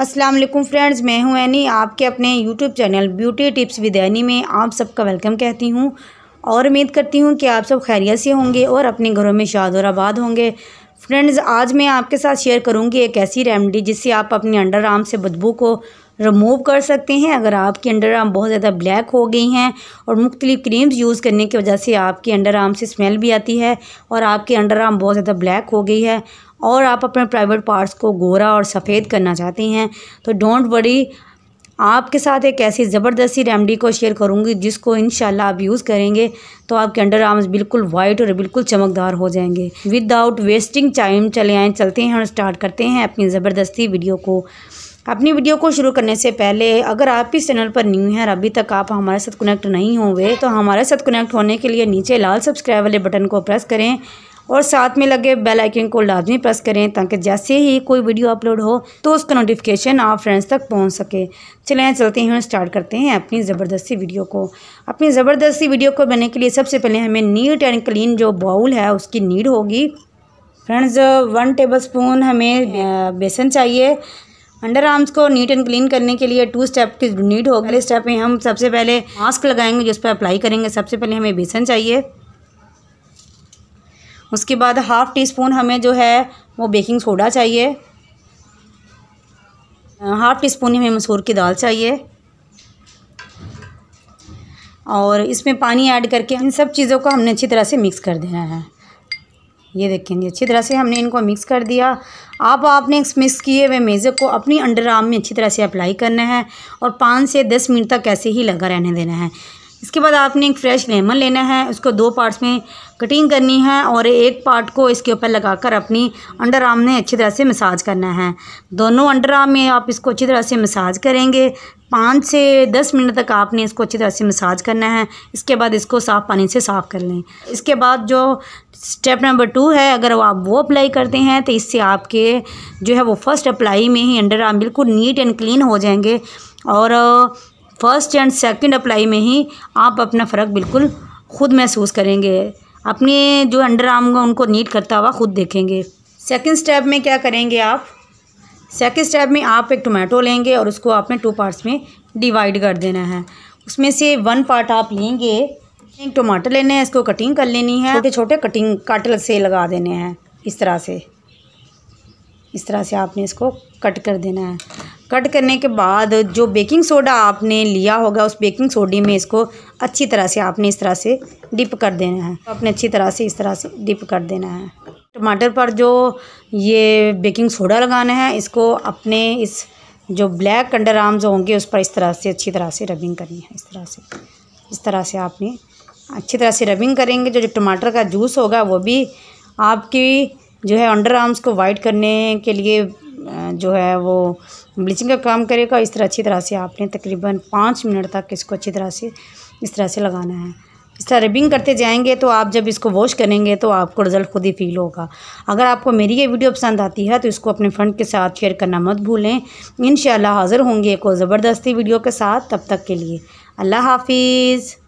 अस्सलाम वालेकुम फ्रेंड्स मैं हूं एनी आपके अपने YouTube channel beauty tips with Annie में आप सबका वेलकम कहती हूं और उम्मीद करती हूं कि आप सब खैरियत से होंगे और अपने घरों में शाद और आबाद होंगे फ्रेंड्स आज मैं आपके साथ शेयर करूंगी एक ऐसी रेमडी जिससे आप अपने अंडर आर्म से बदबू को रिमूव कर सकते हैं अगर आपकी अंडर आर्म बहुत ज़्यादा ब्लैक हो गई हैं और मुख्तलिफ क्रीम्स यूज़ करने की वजह से आपकी अंडर आर्म से स्मेल भी आती है और आपकी अंडर आर्म बहुत ज़्यादा ब्लैक हो गई है और आप अपने प्राइवेट पार्ट्स को गोरा और सफ़ेद करना चाहती हैं तो डोंट वरी आपके साथ एक ऐसी ज़बरदस्ती रेमडी को शेयर करूँगी जिसको इन आप यूज़ करेंगे तो आपके अंडर आर्म्स बिल्कुल वाइट और बिल्कुल चमकदार हो जाएंगे विदाउट वेस्टिंग टाइम चले आए चलते हैं और स्टार्ट करते हैं अपनी ज़बरदस्ती वीडियो को अपनी वीडियो को शुरू करने से पहले अगर आप इस चैनल पर न्यू हैं और अभी तक आप हमारे साथ कनेक्ट नहीं हुए तो हमारे साथ कनेक्ट होने के लिए नीचे लाल सब्सक्राइब वाले बटन को प्रेस करें और साथ में लगे बेल आइकन को लाजमी प्रेस करें ताकि जैसे ही कोई वीडियो अपलोड हो तो उसका नोटिफिकेशन आप फ्रेंड्स तक पहुंच सके चलें चलते हैं स्टार्ट करते हैं अपनी ज़बरदस्ती वीडियो को अपनी ज़बरदस्ती वीडियो को बनने के लिए सबसे पहले हमें नीट एंड क्लीन जो बाउल है उसकी नीड होगी फ्रेंड्स वन टेबल स्पून हमें बेसन चाहिए अंडर आर्म्स को नीट एंड क्लीन करने के लिए टू स्टेप की नीड होगी पहले स्टेप में हम सबसे पहले मास्क लगाएंगे जिस पर अप्लाई करेंगे सबसे पहले हमें बेसन चाहिए उसके बाद हाफ़ टी स्पून हमें जो है वो बेकिंग सोडा चाहिए हाफ़ टी स्पून हमें मसूर की दाल चाहिए और इसमें पानी ऐड करके इन सब चीज़ों को हमने अच्छी तरह से मिक्स कर देना है ये देखेंगे अच्छी तरह से हमने इनको मिक्स कर दिया आप आपने इस मिक्स किए हुए मेज़े को अपनी अंडर आर्म में अच्छी तरह से अप्लाई करना है और पाँच से दस मिनट तक ऐसे ही लगा रहने देना है इसके बाद आपने एक फ्रेश लेमन लेना है उसको दो पार्ट्स में कटिंग करनी है और एक पार्ट को इसके ऊपर लगाकर अपनी अंडर आर्म ने अच्छी तरह से मसाज करना है दोनों अंडर आर्म में आप इसको अच्छी तरह से मसाज करेंगे पाँच से दस मिनट तक आपने इसको अच्छी तरह से मसाज करना है इसके बाद इसको साफ़ पानी से साफ़ कर लें इसके बाद जो स्टेप नंबर टू है अगर आप वो अप्लाई करते हैं तो इससे आपके जो है वो फर्स्ट अप्लाई में ही अंडर आर्म बिल्कुल नीट एंड क्लीन हो जाएंगे और फर्स्ट एंड सेकंड अप्लाई में ही आप अपना फ़र्क बिल्कुल खुद महसूस करेंगे अपने जो अंडर आर्म का उनको नीट करता हुआ ख़ुद देखेंगे सेकंड स्टेप में क्या करेंगे आप सेकंड स्टेप में आप एक टोमेटो लेंगे और उसको आपने टू पार्ट्स में डिवाइड कर देना है उसमें से वन पार्ट आप लेंगे एक टमाटो लेना है इसको कटिंग कर लेनी है छोटे छोटे कटिंग काट से लगा देने हैं इस तरह से इस तरह से आपने इसको कट कर देना है कट करने के बाद जो बेकिंग सोडा आपने लिया होगा उस बेकिंग सोडे में इसको अच्छी तरह से आपने इस तरह से डिप कर देना है आपने अच्छी तरह से इस तरह से डिप कर देना है टमाटर पर जो ये बेकिंग सोडा लगाना है इसको अपने इस जो ब्लैक अंडर आर्म्स होंगे उस पर इस तरह से अच्छी तरह से रबिंग करनी है इस तरह से इस तरह से आपने अच्छी तरह से रबिंग करेंगे जो जो टमाटर का जूस होगा वो भी आपकी जो है अंडर आर्म्स को वाइट करने के लिए जो है वो ब्लीचिंग का काम करेगा इस तरह अच्छी तरह से आपने तकरीबन पाँच मिनट तक इसको अच्छी तरह से इस तरह से लगाना है इस तरह रिबिंग करते जाएंगे तो आप जब इसको वॉश करेंगे तो आपको रिजल्ट खुद ही फील होगा अगर आपको मेरी ये वीडियो पसंद आती है तो इसको अपने फ्रेंड के साथ शेयर करना मत भूलें इन हाज़िर होंगे एक ज़बरदस्ती वीडियो के साथ तब तक के लिए अल्लाह हाफिज़